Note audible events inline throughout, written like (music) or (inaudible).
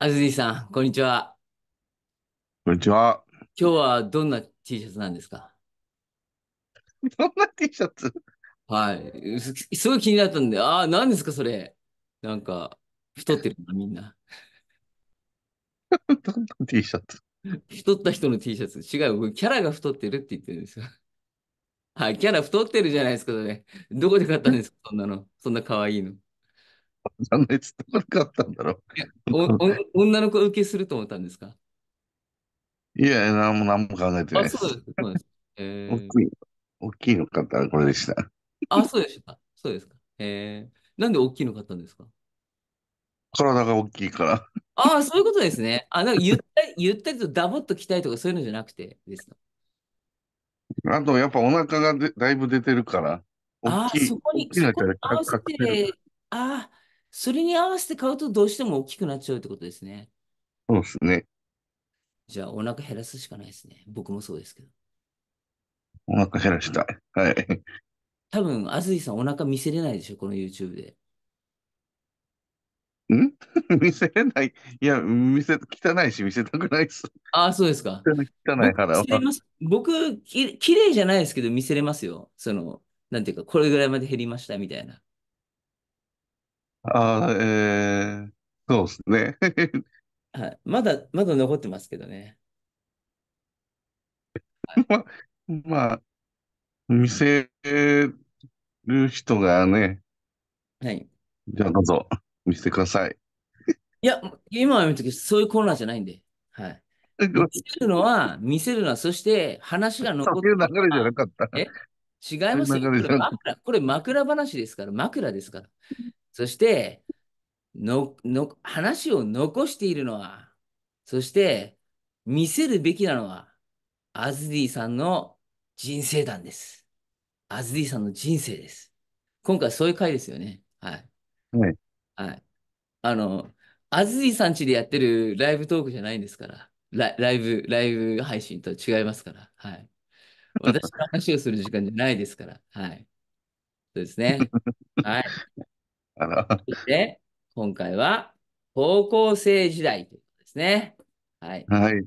あずりさん、こんにちは。こんにちは。今日はどんな T シャツなんですかどんな T シャツはい。すすごい気になったんで、ああ、何ですか、それ。なんか、太ってるな、みんな。(laughs) どんな T シャツ太った人の T シャツ。違う、キャラが太ってるって言ってるんですよ。はい、キャラ太ってるじゃないですか、それ。どこで買ったんですか、そんなの。そんな可愛いの。なんなでつわなかったんだろう。おお女の子受けすると思ったんですかいや、何も何も考えてないです。そうです。そうです。え大きい、大きいの買ったらこれでした。あ、そうでした。そうですか。えー、なんで大きいの買ったんですか体が大きいから。ああ、そういうことですね。あ、なんかゆったり、ゆったりとダボっと着たいとかそういうのじゃなくてですか。あと、やっぱお腹がでだいぶ出てるから、大ああ、そこに、そこに合わせて、ああ、それに合わせて買うとどうしても大きくなっちゃうってことですね。そうですね。じゃあ、お腹減らすしかないですね。僕もそうですけど。お腹減らしたい。はい。多分、あずいさんお腹見せれないでしょ、この YouTube で。ん (laughs) 見せれない。いや、見せ、汚いし、見せたくないです。ああ、そうですか。汚い腹を。僕き、綺麗じゃないですけど、見せれますよ。その、なんていうか、これぐらいまで減りましたみたいな。ああ、ええ、そうですね。(laughs) はい。まだ、まだ残ってますけどね。(laughs) ま、あ、見せる人がね、はい。じゃあどうぞ、見せてください。いや、今は見たけど、そういうコーナーじゃないんで。はい。見せるのは、見せるのは、そして話が残ってそういう流れじゃなかった。え違いますよ。これ枕話ですから、枕ですから。そしてのの、話を残しているのは、そして見せるべきなのは、アズディさんの人生談です。アズディさんの人生です。今回そういう回ですよね。はい。はい。はい、あの、アズディさんちでやってるライブトークじゃないんですからラ、ライブ、ライブ配信と違いますから、はい。私の話をする時間じゃないですから、はい。そうですね。(laughs) はい。あの。そして、今回は、高校生時代ということですね。はい。はい。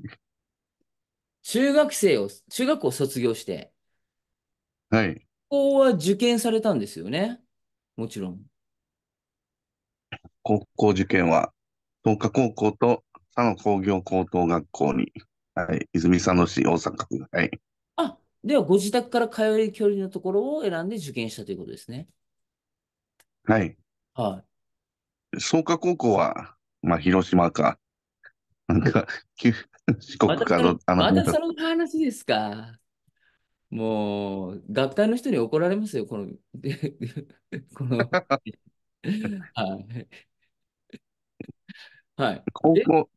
中学生を、中学校卒業して、はい。高校は受験されたんですよね。もちろん。高校受験は、東華高校と佐野工業高等学校に、はい、泉佐野市大阪府、はい。あ、ではご自宅から通える距離のところを選んで受験したということですね。はい。は創価高校は、まあ、広島か、なんか、(laughs) 四い。ま国たかその、の、あのまただ、その話ですか。もう、学会の人に怒られますよ、この、(laughs) この、(laughs) はい。はい。高校、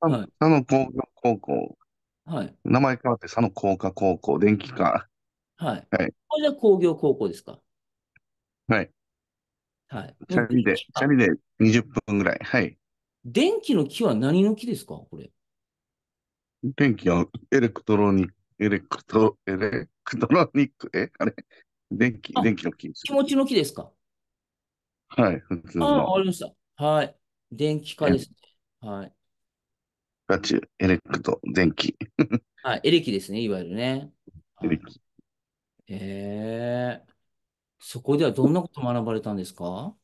はい、佐野工業高校、はい、名前変わって佐野工科高校、電気科。はい。はい、これじゃ工業高校ですか。はい。はい。チャリで、チャリで20分ぐらい。はい。電気の木は何の木ですかこれ。電気はエレクトロニック、エレクト、エレクトロニック、えあれ電気、電気の木気持ちの木ですかはい、普通の。あ、わかりました。はい。電気化ですね。はい。ガチュ、エレクト、電気。はい、エレキですね、いわゆるね。エレキ。へえー。そこではどんなこと学ばれたんですか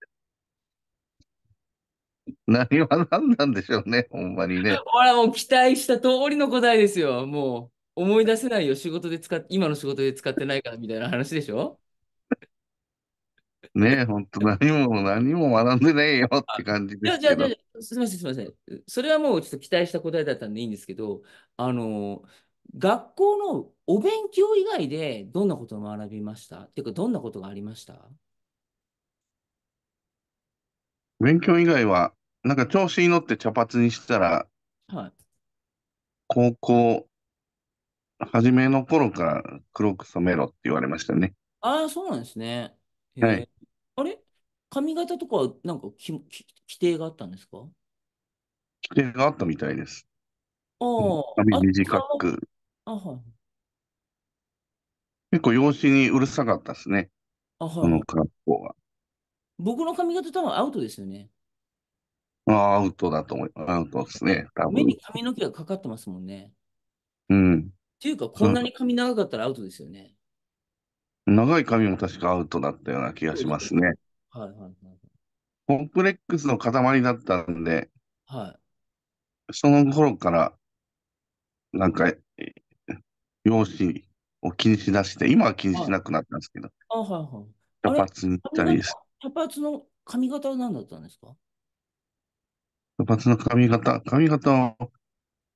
(laughs) 何は何なんでしょうね、ほんまにね。ほら、もう期待した通りの答えですよ。もう思い出せないよ。仕事で使っ、今の仕事で使ってないからみたいな話でしょねえ、ほんと何も何も学んでないよって感じですじゃけあ、じゃあ、じゃあすみません、すみません。それはもうちょっと期待した答えだったんでいいんですけど、あの、学校のお勉強以外でどんなことを学びましたっていうか、どんなことがありました勉強以外は、なんか調子に乗って茶髪にしたら、はい。高校、初めの頃から黒く染めろって言われましたね。ああ、そうなんですね。はい。あれ髪型とかはなんかきき規定があったんですか規定があったみたいです。ああ。髪あ、短く。あは。結構容姿にうるさかったですね、あは。こ格好は。僕の髪型多分アウトですよね。あアウトだと思います。アウトですね、多目に髪の毛がかかってますもんね。うん。っていうか、こんなに髪長かったらアウトですよね。長い髪も確かアウトだったような気がしますね。はいはいはい。コンプレックスの塊だったんで、はい。その頃から、なんか、容姿を気にしだして、今は気にしなくなったんですけど、あ、はいはい。茶髪に行ったりです。型茶髪の髪型は何だったんですか茶髪の髪型、髪型は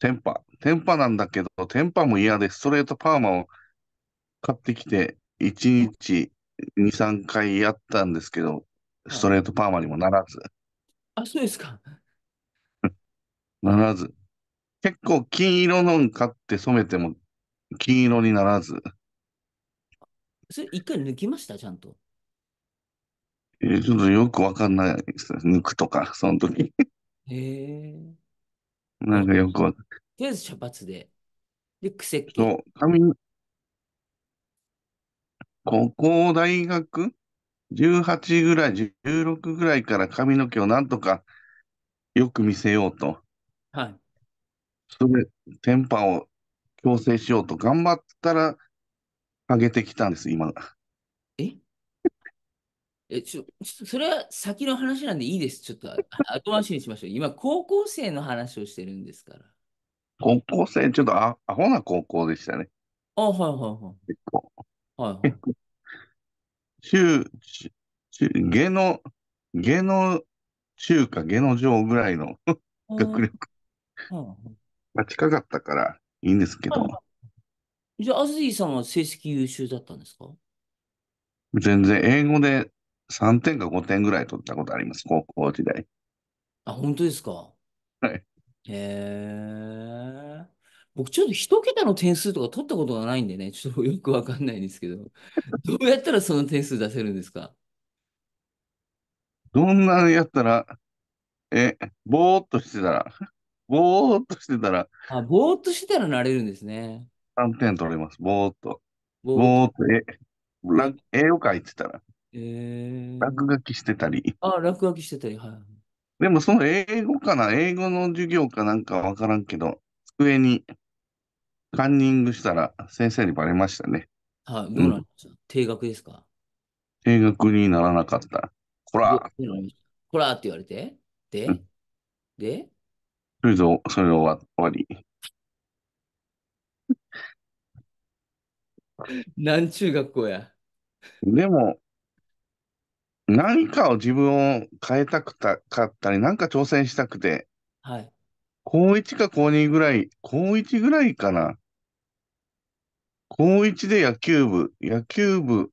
テンパ。テンパなんだけど、テンパも嫌で、ストレートパーマを買ってきて、1日2、3回やったんですけど、ストレートパーマにもならず、あ、そうですか。(laughs) ならず。結構金色のん買って染めても金色にならず。それ一回抜きました、ちゃんと。えー、ちょっとよくわかんないです。抜くとか、その時。へえ。なんかよくわかんない。とりあえず茶髪で。で、癖っ気。そう、髪、高校、大学 ?18 ぐらい、16ぐらいから髪の毛をなんとかよく見せようと。はい。それ、テンパを調整しようと頑張ったら、上げてきたんです、今。え (laughs) え、ちょ、ちょそれは先の話なんでいいです。ちょっと (laughs) 後回しにしましょう。今、高校生の話をしてるんですから。高校生、ちょっとアアホな高校でしたね。あ、はいはいはい。結構。はいはい。中、中、下の、下の中華、下の上ぐらいの学力。はいはい、まあ、近かったから、いいんですけど。じゃあ、アズディさんは成績優秀だったんですか全然、英語で3点か5点ぐらい取ったことあります、高校時代。あ、本当ですかはい。へえ。僕、ちょっと一桁の点数とか取ったことがないんでね、ちょっとよくわかんないんですけど、(laughs) どうやったらその点数出せるんですかどんなやったら、え、ぼーっとしてたらぼーっとしてたら。あ、ぼーっとしてたらなれるんですね。3点取れます。ぼーっと。ぼーっと、え、ラ絵を描いてたら。えー、落書きしてたり。あ、落書きしてたり、はい。でもその英語かな、英語の授業かなんかわからんけど、机にカンニングしたら先生にバレましたね。はい、どうなりました、うん、定額ですか定額にならなかった。こらこらって言われて、で、うん、でそれで、それで終わり。何 (laughs) 中学校や。でも、何かを自分を変えたくたかったり、何か挑戦したくて、はい。高1か高2ぐらい、高1ぐらいかな。高1で野球部、野球部、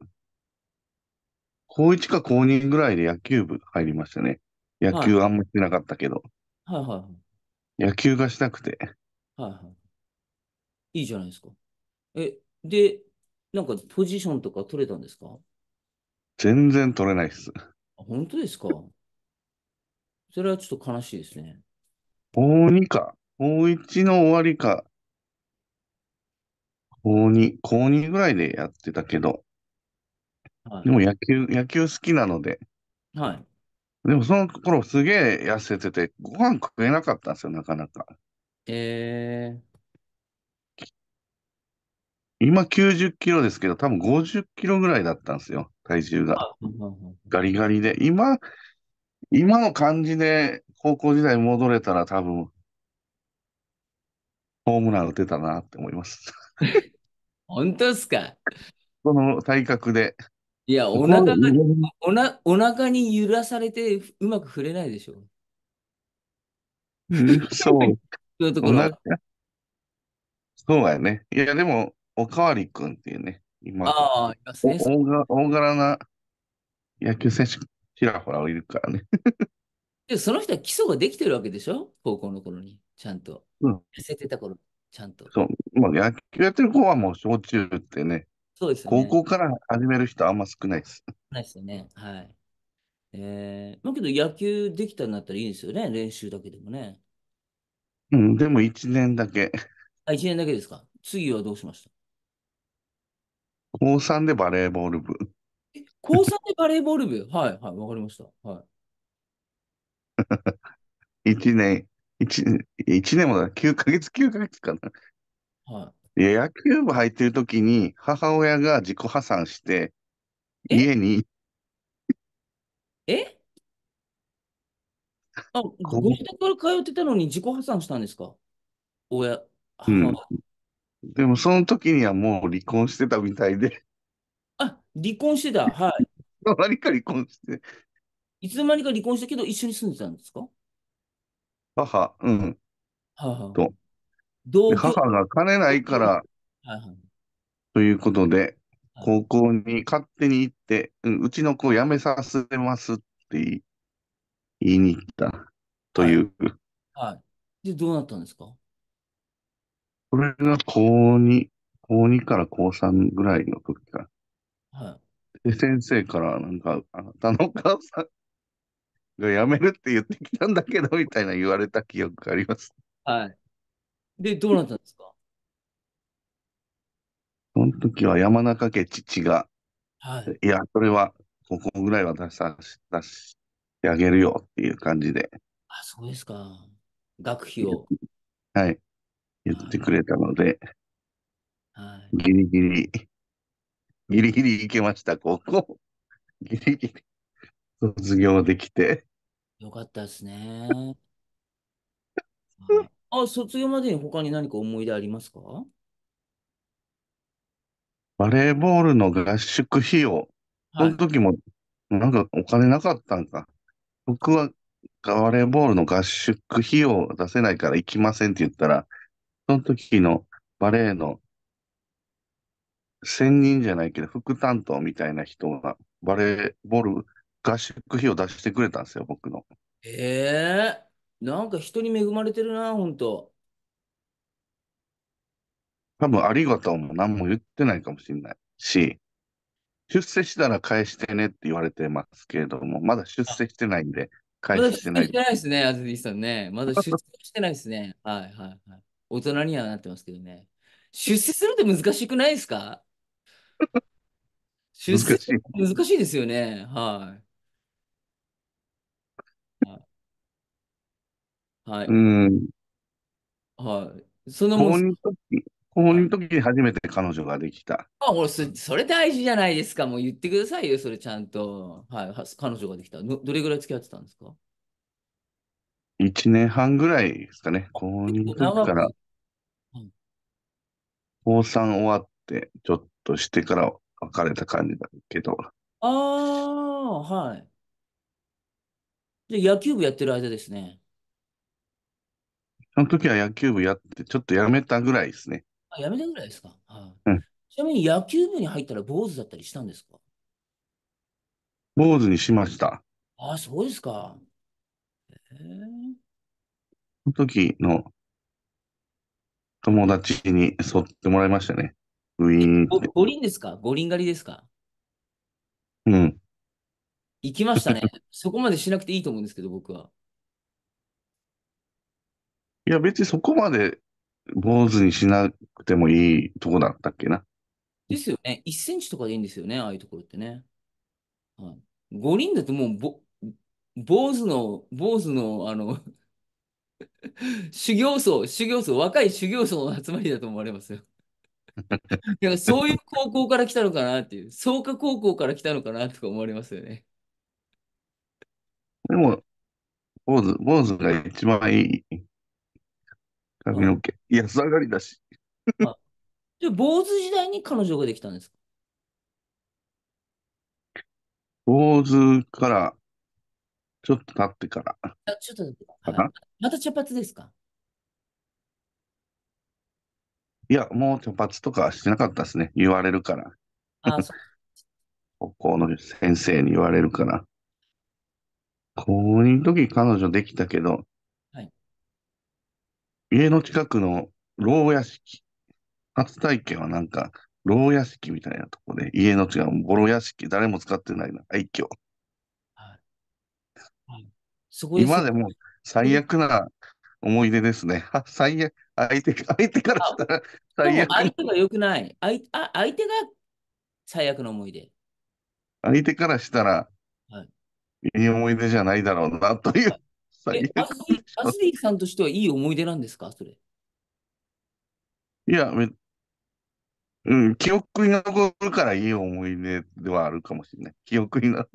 高1か高2ぐらいで野球部入りましたね。野球あんましてなかったけど。はい、はい、はい。野球がしたくて。はいはい。いいじゃないですか。え、で、なんかポジションとか取れたんですか全然取れないです。本当ですかそれはちょっと悲しいですね。高2か。高1の終わりか。高2、高2ぐらいでやってたけど。はい、でも野球、野球好きなので。はい。でもその頃すげえ痩せてて、ご飯食えなかったんですよ、なかなか。え今90キロですけど、多分50キロぐらいだったんですよ、体重が。ガリガリで。今、今の感じで高校時代戻れたら多分、ホームラン打てたなって思います。(laughs) 本当ですかこの体格で。いや、お腹が、おなお腹に揺らされてうまく触れないでしょ。(laughs) そう。そういうところ。そうやね。いや、でも、おかわりくんっていうね、今、ああ、いますね。大柄な野球選手、ちらほらいるからね。(laughs) で、その人は基礎ができてるわけでしょ高校の頃に。ちゃんと。うん痩せてた頃、ちゃんと。そう。まあ、野球やってる子はもう焼酎ってね、そうですよ高ね。校から始める人あんま少ないです。ないですよね。はい。えー、まあけど野球できたんだったらいいですよね。練習だけでもね。うん、でも1年だけ。あ、1年だけですか。次はどうしました高3でバレーボール部。え高3でバレーボール部はいはい、わかりました。はい。1 (laughs) 年、1、一年もだ、9ヶ月、9ヶ月かな。はい。野球部入ってる時に、母親が自己破産して、家に、えあ、ご自宅から通ってたのに自己破産したんですか親、母うんでもその時にはもう離婚してたみたいで、あ、離婚してた。はい。何か離婚して、いつの間にか離婚したけど、一緒に住んでたんですか母、うん、母。と、母が金ないから、ということで、高校に勝手に行って、うちの子を辞めさせますって言いに行ったという。はい、はい。で、どうなったんですかこれが高2、高2から高3ぐらいの時から。はい。で、先生からなんか、あなたのお母さんが辞めるって言ってきたんだけど、みたいな言われた記憶があります。はい。で、どうなったんですかその時は山中家父が、はい。いや、それは、ここぐらいは出さ出してあげるよっていう感じで。あ、そうですか。学費を。はい。言ってくれたので、はい。ギリギリ、ギリギリ行けました、高校。ギリギリ卒業できて。よかったですね。(laughs) あ、卒業までに他に何か思い出ありますかバレーボールの合宿費用。そはのい。時も、なんかお金なかったんか。僕はバレーボールの合宿費用を出せないから行きませんって言ったら、その時のバレーの専任じゃないけど、副担当みたいな人が、バレーボール合宿費を出してくれたんですよ、僕の。え。なんか人に恵まれてるな、本当多分ありがとうも何も言ってないかもしれないし、出世したら返してねって言われてますけれども、まだ出世してないんで、返してないして。ないですね、アズディさんね。まだ出世してないですね。はいはいはい。大人にはなってますけどね。出世するって難しくないですか出 (laughs) 難しい。難しいですよね。はい。はい。うん。はい。その高も2の時、高2の時初めて彼女ができた。あ、ほら、そそれ大事じゃないですか。もう言ってくださいよ、それちゃんと。はい。は彼女ができた。どれぐらい付き合ってたんですか1年半ぐらいですかね。高2の時長からく。はい高3終わって、ちょっとしてから別れた感じだけど。ああ、はい。じゃあ野球部やってる間ですね。その時は野球部やって、ちょっとやめたぐらいですね。あ、やめたぐらいですか。はうん、ちなみに野球部に入ったら坊主だったりしたんですか坊主にしました。あ、そうですか。ええー。その時の友達に沿ってもらいましたね。ウィーン五輪ですか五輪狩りですかうん。行きましたね。そこまでしなくていいと思うんですけど、僕は。いや、別にそこまで坊主にしなくてもいいとこだったっけな。ですよね。1センチとかでいいんですよね、ああいうところってね。はい、5人だともうぼ、坊主の、坊主の、あの (laughs) 修行僧、修行僧、若い修行僧の集まりだと思われますよ。だ (laughs) かそういう高校から来たのかなっていう、創価高校から来たのかなとか思われますよね。でも、坊主、坊主が一番いい髪の毛。安上がりだし。あじゃあ、坊主時代に彼女ができたんですか坊主から、ちょっと経ってから。あちょっと、はい、また茶髪ですかいや、もう茶髪とかしてなかったですね。言われるから。あそう高校 (laughs) の先生に言われるから。高2の時彼女できたけど、家の近くの牢屋敷。初体験はなんか、牢屋敷みたいなとこで、家の違う、ボロ屋敷、誰も使ってないな、愛嬌。はい。すごい今でも最悪な思い出ですね。(laughs) 最悪。相手相手からしたら最悪。相手が良くない。相あ相手が最悪の思い出。相手からしたら、はい、いい思い出じゃないだろうなという。最ア悪。スリーアスリーさんとしてはいい思い出なんですかそれ。いや、うん、記憶に残るからいい思い出ではあるかもしれない。記憶にな、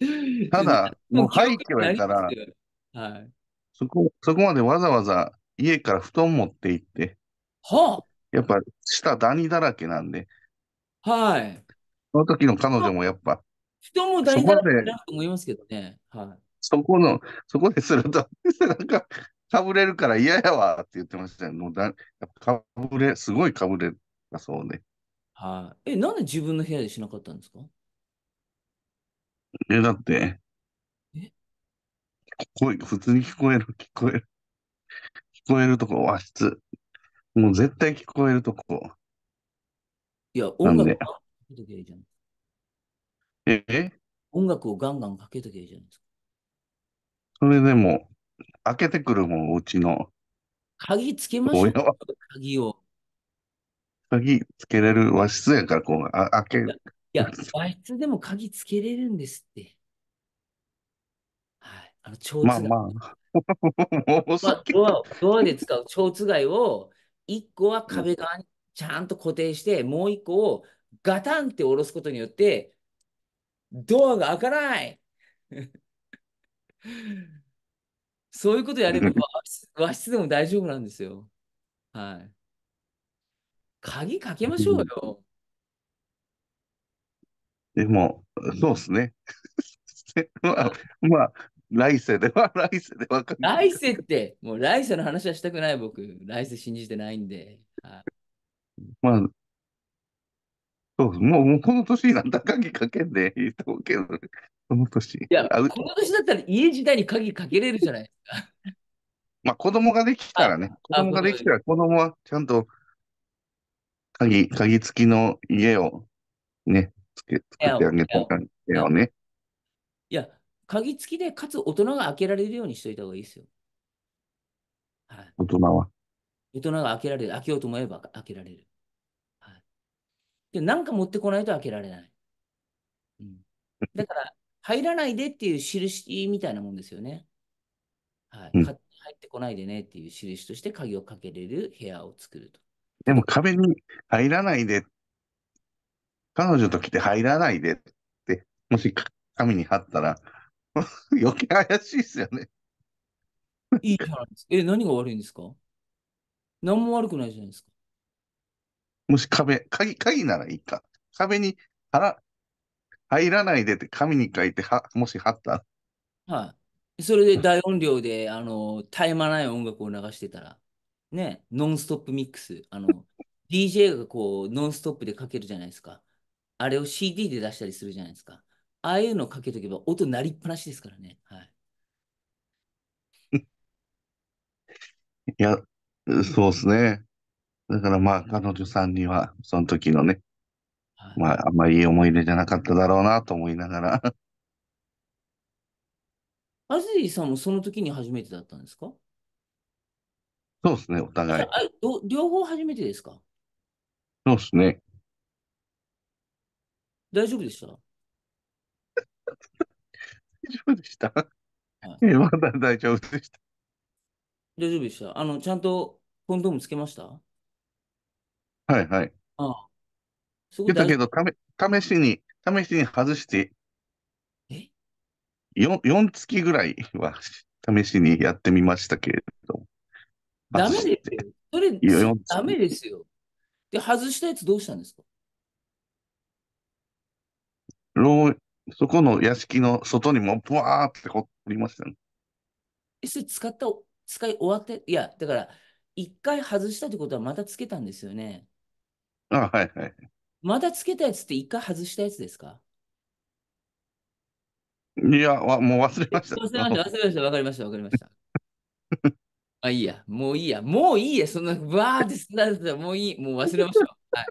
(laughs) ただ、もう廃墟やから、はい。そこ、そこまでわざわざ家から布団持って行って、はやっぱ下ダニだらけなんで、はい。その時の彼女もやっぱ、人もダニだらけだと思いますけどね。はい。そこの、そこですると、なんか、かぶれるから嫌やわって言ってましたよ。もうだかぶれ、すごいかぶれだそうね。はい、あ、え、なんで自分の部屋でしなかったんですかえ、だって、え声、普通に聞こえる、聞こえる。聞こえるとこ、和室。もう絶対聞こえるとこ。いや、音楽かけとけばいいじゃん。え音楽をガンガンかけとけばいいじゃないですか。それでも、開けてくるもん、うちの。鍵つけましょう。鍵を。鍵つけれる和室やから、こう、あ開けいや、和室でも鍵つけれるんですって。はい。あの、蝶まあまあ。もうさっき、まあ、ドアで使う蝶つがいを、一個は壁側にちゃんと固定して、もう一個をガタンって下ろすことによって、ドアが開かない (laughs) そういうことやれば和室でも大丈夫なんですよ。はい。鍵かけましょうよ。でも、そうですね。(laughs) まあ、まあ、来世では、来世では来世って、もう来世の話はしたくない僕。来世信じてないんで。はい、まあ、そうもう、もうこの年になったら鍵かけんでいいと思うけど、この年。いや、この年だったら家時代に鍵かけれるじゃないですか。(laughs) まあ子供ができたらね、子供ができたら子供はちゃんと鍵、鍵付きの家をね、つけ作ってあげたい家をね。いや、鍵付きで、かつ大人が開けられるようにしといた方がいいですよ。はい、大人は。大人が開けられる、開けようと思えば開けられる。でなんか持ってこないと開けられない。うん、だから、入らないでっていう印みたいなもんですよね。はい、うん、入ってこないでねっていう印として鍵をかけれる部屋を作ると。でも壁に入らないで、彼女と来て入らないでって、もし紙に貼ったら、(laughs) 余計怪しいですよね。いいじゃないですか。え、何が悪いんですか何も悪くないじゃないですか。もし壁、鍵、鍵ならいいか。壁にら、入らないでって紙に書いては、もし貼ったら。はい。それで大音量で、あの、絶え間ない音楽を流してたら、ね、ノンストップミックス、あの、DJ (laughs) がこう、ノンストップでかけるじゃないですか。あれを CD で出したりするじゃないですか。ああいうのかけとけば音鳴りっぱなしですからね。はい。(laughs) いや、そうですね。だからまあ、彼女さんには、その時のね、はい、まあ、あんまりいい思い出じゃなかっただろうなと思いながら。(laughs) アズリーさんもその時に初めてだったんですかそうですね、お互い。両方初めてですかそうですね。大丈夫でした (laughs) 大丈夫でした、はい、まだ大丈夫でした。大丈夫でした。あの、ちゃんとコンドームつけましたはいはい。ああ、すごいたけど、ため、試しに、試しに外して、え4、4月ぐらいは試しにやってみましたけれどダ外メしですて、よ。それ、4ダメですよ。で、外したやつどうしたんですかう、そこの屋敷の外にも、ぶわーって掘りましたね。え、それ使った、使い終わって、いや、だから、一回外したってことはまたつけたんですよね。あ、はいはい。まだつけたやつって一回外したやつですかいや、わもう忘れました。忘れました、忘れました、わかりました、わかりました。(laughs) あ、いいや、もういいや、もういいや、そんな、わーってすんだら、もういい、もう忘れました。はい、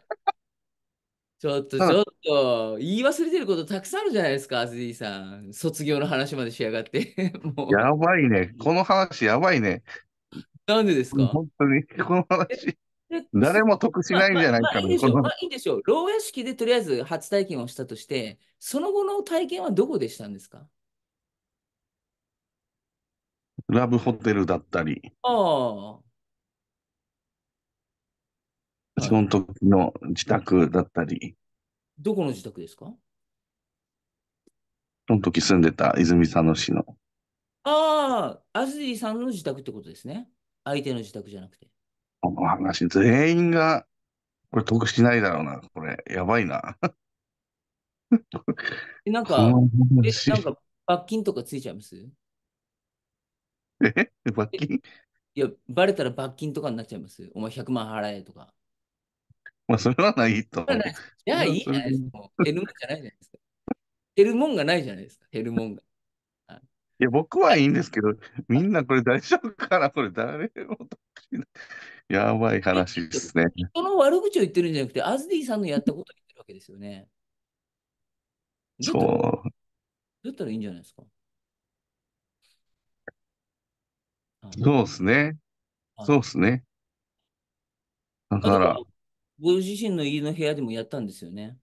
ちょっと、ちょっと、言い忘れてることたくさんあるじゃないですか、アズディさん。卒業の話までしやがって。(laughs) もうやばいね。この話やばいね。なんでですか本当に、この話。誰も得しないんじゃないかな、まあまあまあ、いいの。いいんですよ。牢屋敷でとりあえず初体験をしたとして、その後の体験はどこでしたんですかラブホテルだったり。ああ。その時の自宅だったり。どこの自宅ですかその時住んでた泉佐野市の。ああ、安住さんの自宅ってことですね。相手の自宅じゃなくて。この話、全員が、これ得しないだろうな。これ、やばいな。(laughs) え、なんか、え、なんか、罰金とかついちゃいますえ罰金いや、バレたら罰金とかになっちゃいますお前100万払えとか。まあ、それはないと。じゃあ、いいじゃないですか。減るもんじゃないじゃないですか。減るもんがないじゃないですか。減るもんが。いや、僕はいいんですけど、みんなこれ大丈夫かなこれ誰も得しない。やばい話ですね。人の悪口を言ってるんじゃなくて、アズディさんのやったことを言ってるわけですよね。そう。だったらいいんじゃないですか。そうですね。そうですね。だから。ご自身の家の部屋でもやったんですよね。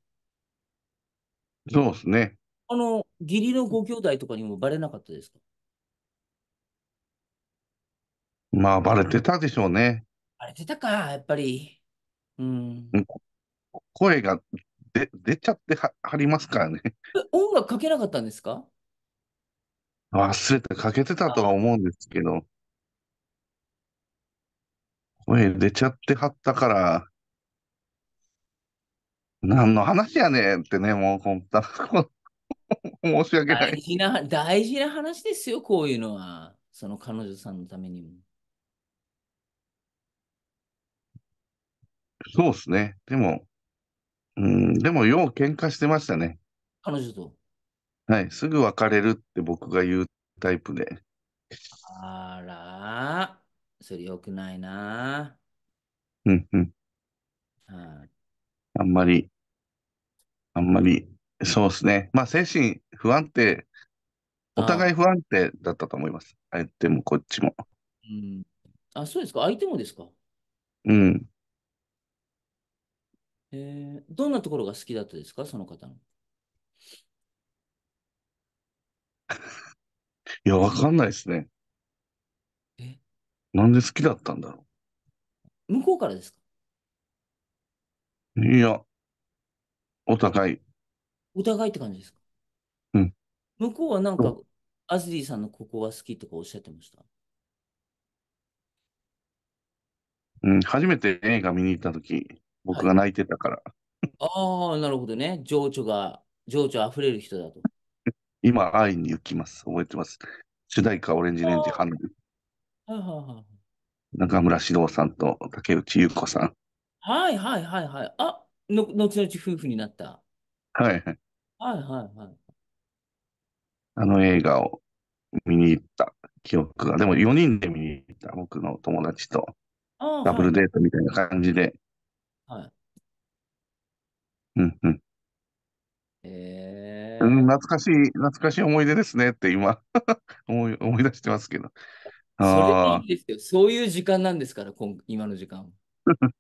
そうですね。あの、義理のご兄弟とかにもバレなかったですかまあ、バレてたでしょうね。あれ出たか、やっぱり。うん。声がで出ちゃってははりますからね。音楽かけなかったんですか忘れてかけてたとは思うんですけど、声出ちゃってはったから、何の話やねんってね、もう本当、(laughs) 申し訳ない。大事な、大事な話ですよ、こういうのは。その彼女さんのためにも。そうですね。でも、うん、でもよう喧嘩してましたね。彼女と。はい、すぐ別れるって僕が言うタイプで。あら、それよくないな。うんうん。はい、あんまり、あんまり、そうですね。まあ、精神不安定、お互い不安定だったと思います。相手もこっちも。うん。あ、そうですか。相手もですか。うん。えー、どんなところが好きだったですか、その方の。(laughs) いや、わかんないですね。え、なんで好きだったんだろ向こうからですかう。いや、お互い。お互いって感じですかうん向こうはなんか、アズリーさんのここが好きとかおっしゃってました。うん、初めて映画見に行った時僕が泣いてたから。ああ、なるほどね。情緒が、情緒あふれる人だと。今、愛に行きます。覚えてます。主題歌、オレンジレンジ、花火はいは中村獅童さんと竹内優子さん。はいはいはいはいあ、の、後々夫婦になった。はいはい。はいはいはい。あの映画を見に行った記憶が。でも4人で見に行った。僕の友達とダブルデートみたいな感じではい。うんうん。うん、え懐かしい、懐かしい思い出ですねって今 (laughs) 思い、思い出してますけど。それでいいですよ。そういう時間なんですから、今今の時間。(laughs)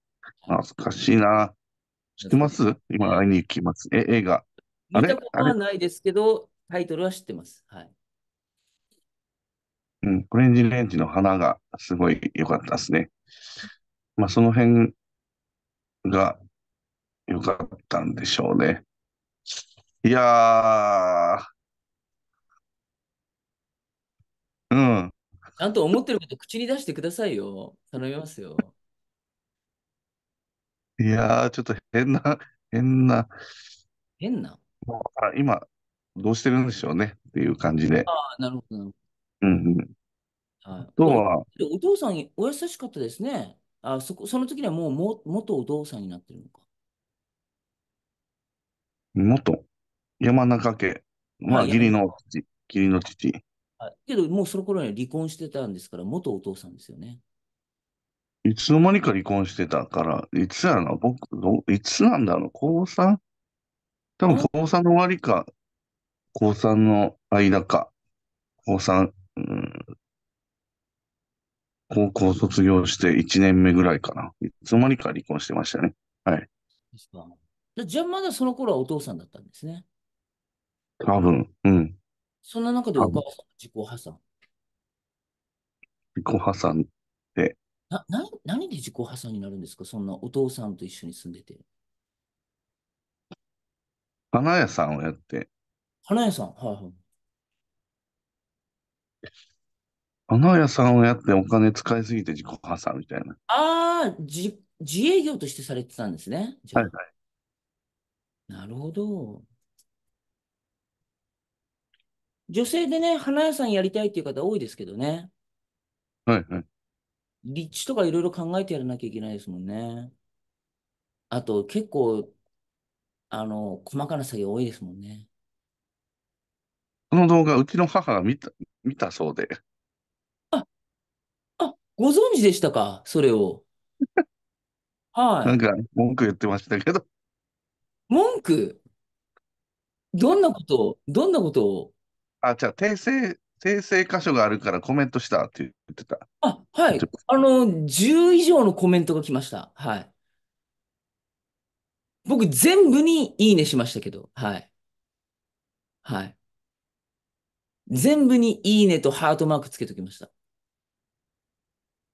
懐かしいな。知ってます今会いに行きます。え、映画。見たことはないですけど、タイトルは知ってます。はい。うん、クレンジレンジの花がすごい良かったですね。まあ、その辺が良かったんでしょうね。いやー、うん。ちゃんと思ってること口に出してくださいよ。頼みますよ。いやー、ちょっと変な、変な、変な。今、どうしてるんでしょうねっていう感じで。ああ、なるほど、なるほうんうん。ど。はい。おは、お父さん、お優しかったですね。あそこその時にはもうも元お父さんになってるのか。元山中家。まあ、義理の父。義理の父。あけど、もうその頃には離婚してたんですから、元お父さんですよね。いつの間にか離婚してたから、いつやろな、僕、どいつなんだろう、高 3? 多分高3の終わりか、高3の間か、高3高校卒業して1年目ぐらいかな。いつの間にか離婚してましたね。はい。じゃあまだその頃はお父さんだったんですね。多分、うん。そんな中でお母さん自己破産。自己破産って。な、な、何で自己破産になるんですかそんなお父さんと一緒に住んでて。花屋さんをやって。花屋さんはいはい。花屋さんをやってお金使いすぎて自己破産みたいな。ああ、自営業としてされてたんですね。はいはい。なるほど。女性でね、花屋さんやりたいっていう方多いですけどね。はいはい。立地とかいろいろ考えてやらなきゃいけないですもんね。あと結構、あの、細かな作業多いですもんね。この動画、うちの母が見た、見たそうで。ご存知でしたかそれを。はい。なんか文句言ってましたけど。文句どんなことを、どんなことを。あ、じゃあ、訂正、訂正箇所があるからコメントしたって言ってた。あ、はい。あの、10以上のコメントが来ました。はい。僕、全部にいいねしましたけど、はい。はい。全部にいいねとハートマークつけときました。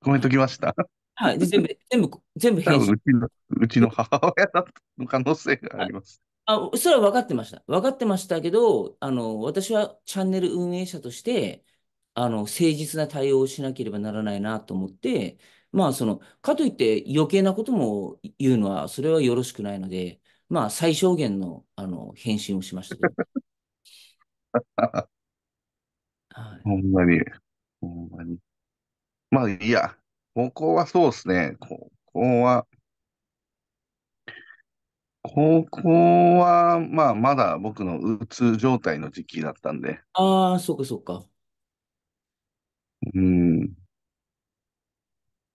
コメント来ました。はい。全部、全部、全部返信。うちの、うちの母親だの可能性があります。あ、それは分かってました。分かってましたけど、あの、私はチャンネル運営者として、あの、誠実な対応をしなければならないなと思って、まあ、その、かといって余計なことも言うのは、それはよろしくないので、まあ、最小限の、あの、返信をしました (laughs) はい、ほんまに、ほんまに。まあ、いや、ここはそうですね。ここは、ここは、まあ、まだ僕のうつ状態の時期だったんで。ああ、そっか、そっか。うん。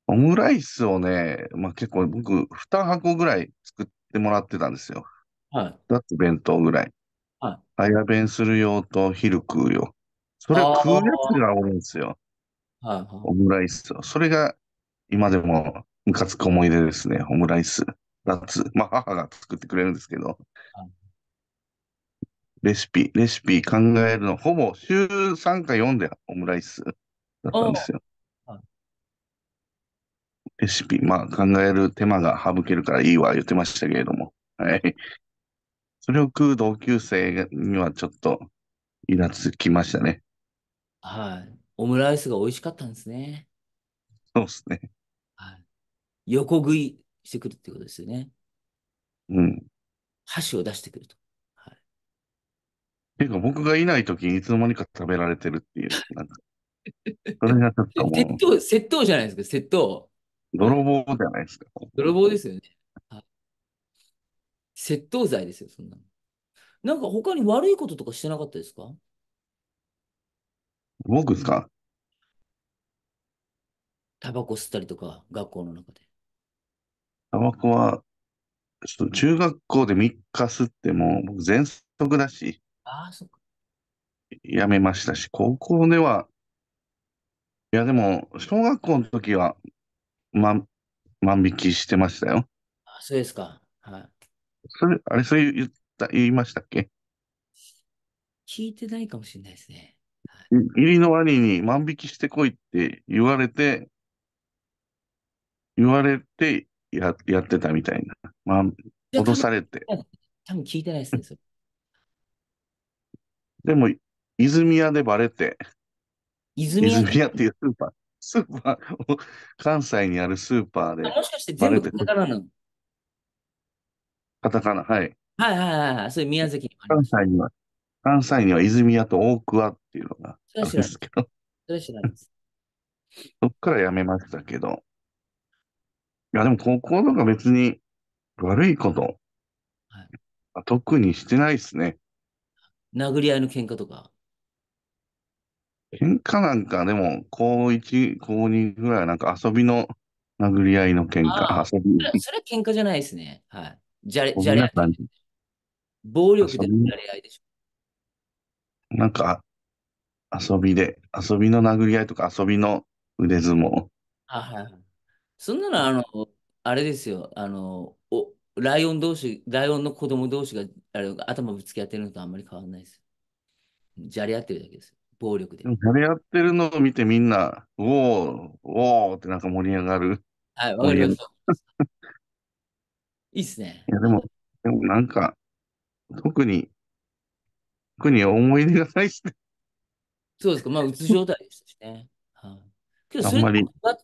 オムライスをね、まあ結構僕、2箱ぐらい作ってもらってたんですよ。はい。だって弁当ぐらい。はい。早弁する用と昼食う用。それは食うやつが多いんですよ。はいはいオムライスと、それが今でもムカつく思い出ですね。オムライス。ラツ。まあ母が作ってくれるんですけど。レシピ、レシピ考えるの、ほぼ週3か4でオムライスだったんですよ。レシピ、まあ考える手間が省けるからいいわ言ってましたけれども。はい。それを食う同級生にはちょっとイラつきましたね。はい。オムライスが美味しかったんですね。そうですね。はい。横食いしてくるってことですよね。うん。箸を出してくると。はい。っていうか、僕がいないときにいつの間にか食べられてるっていう。(laughs) なんかそれがちょっと窃盗、窃盗じゃないですか、窃盗。泥棒じゃないですか。泥棒ですよね。はい、窃盗罪ですよ、そんなの。なんか他に悪いこととかしてなかったですか文句ですかタバコ吸ったりとか、学校の中で。タバコは、ちょっと中学校で3日吸っても、僕、全息だし、ああ、そっか。やめましたし、高校では、いや、でも、小学校の時は、ま、万引きしてましたよ。あそうですか。はい。それ、あれ、そうう言った、言いましたっけ聞いてないかもしれないですね。入りの兄に万引きしてこいって言われて、言われてややってたみたいな。まあ、脅されて。多分聞いてないですね、それ。でも、泉屋でバレて、泉屋っていうスーパー、スーパー、関西にあるスーパーで。もしかして全部カタカナなのカタカナ、はい。はいはいはい。それ宮崎に関西には、関西には泉屋と大桑っていうのがあるんですけど。それ知らなです。(laughs) そっからやめましたけど。いや、でも高校とか別に悪いこと、はい、特にしてないですね。殴り合いの喧嘩とか。喧嘩なんかでも、高1、高2ぐらいなんか遊びの殴り合いの喧嘩、遊び。それは喧嘩じゃないですね。はい。じゃれ、じゃれ合い。暴力でのじゃれ合いでしょ。なんか、遊びで、遊びの殴り合いとか遊びの腕相撲。あ、はいはい。そんなの、あの、あれですよ。あの、お、ライオン同士、ライオンの子供同士が、あれ、頭ぶつけ合ってるのとあんまり変わらないです。じゃれ合ってるだけです。暴力で。でもやり合ってるのを見てみんな、おー、おーってなんか盛り上がる。はい、わかります。いいっすね。いや、でも、でもなんか、特に区に思い出がないですね。そうですか、まあ、うつ状態でしたしね。(laughs) はい、あ、けど、それ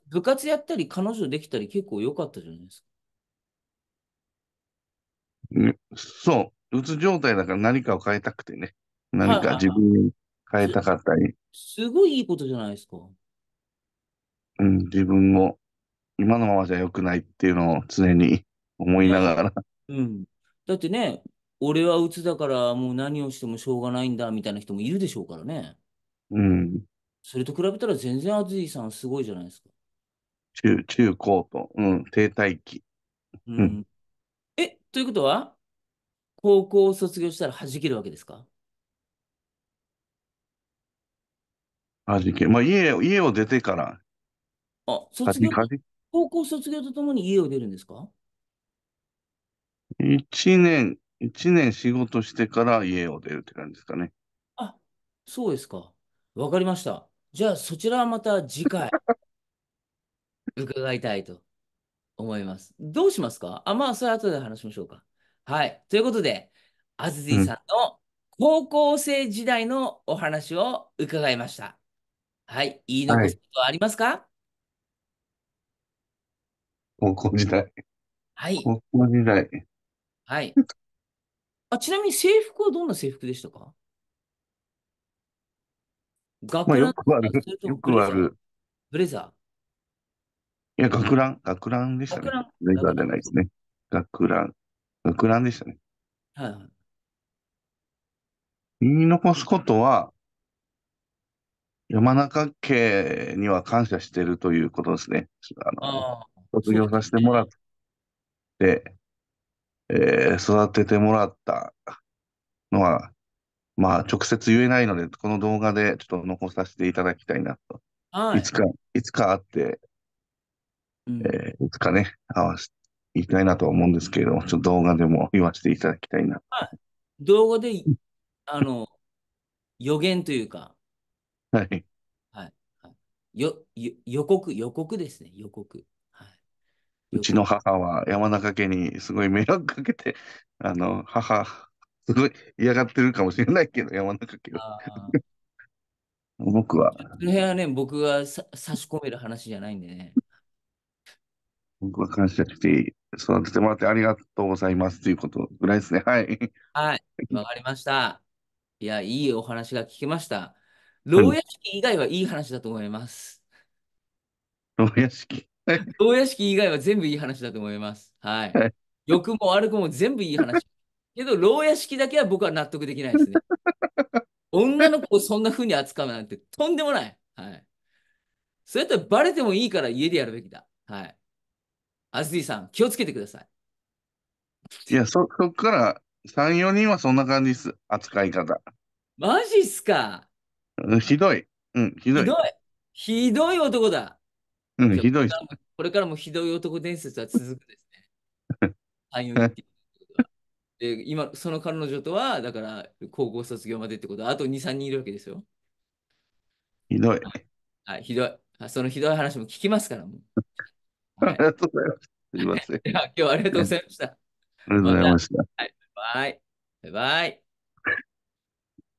部活やったり、彼女できたり、結構良かったじゃないですか。そう、うつ状態だから何かを変えたくてね。何か自分を変えたかったり、す。すごいいいことじゃないですか。うん、自分を今のままじゃ良くないっていうのを常に思いながら。ね、うん。だってね、俺は鬱だからもう何をしてもしょうがないんだみたいな人もいるでしょうからね。うん。それと比べたら全然アズイさんすごいじゃないですか。中、中高と、うん、停滞期。うん。え、ということは、高校を卒業したら弾けるわけですか弾け、まあ家、家を出てから。あ、卒業、高校卒業とともに家を出るんですか一年、1年仕事してから家を出るって感じですかね。あ、そうですか。わかりました。じゃあ、そちらはまた次回 (laughs) 伺いたいと思います。どうしますかあ、まあ、それ後で話しましょうか。はい。ということで、アズディさんの高校生時代のお話を伺いました。うん、はい。言い残すことはありますか、はい、高校時代。はい。高校時代。はい。あ、ちなみに制服はどんな制服でしたか学まあ、ランよくある、よくある。ブレザいや、学ラン、学ランでしたね。学ランレザーじゃないですね。学ラン。学ランでしたね。はいはい。言い残すことは、山中家には感謝してるということですね。あの、あ卒業させてもらって、えー、育ててもらったのは、まあ、直接言えないので、この動画でちょっと残させていただきたいなと。はい、いつか、いつか会って、えー、いつかね、会わせていきたいなと思うんですけれども、ちょっと動画でも言わせていただきたいな。はい、動画で、あの、予言というか、はい。はい。はい、よ、よ予告、予告ですね、予告。うちの母は山中家にすごい迷惑かけて、あの、母、すごい嫌がってるかもしれないけど、山中家は。(laughs) 僕は。この辺はね、僕はさ差し込める話じゃないんでね。僕は感謝して育ててもらってありがとうございますということぐらいですね。はい。はい、わかりました。いや、いいお話が聞けました。牢屋敷以外はいい話だと思います。牢屋敷。(laughs) 牢屋敷以外は全部いい話だと思います。はい。欲も悪くも全部いい話。けど、牢屋敷だけは僕は納得できないですね。(laughs) 女の子をそんな風に扱うなんてとんでもない。はい。それとばれバレてもいいから家でやるべきだ。はい。アズディさん、気をつけてください。いや、そ、そっから3、4人はそんな感じです。扱い方。マジっすかひどい。うん、ひどい。ひどい。ひどい男だ。うん、ひどい。これからもひどい男伝説は続くですね。(laughs) いで、今、その彼女とは、だから、高校卒業までってことは、あと2、3人いるわけですよ。ひどい。はい、ひどい。そのひどい話も聞きますから、も (laughs) はい、ありがとうございます。すみません。(laughs) 今日はありがとうございました。ありがとうございました。はい、バイバイ。バイバイ。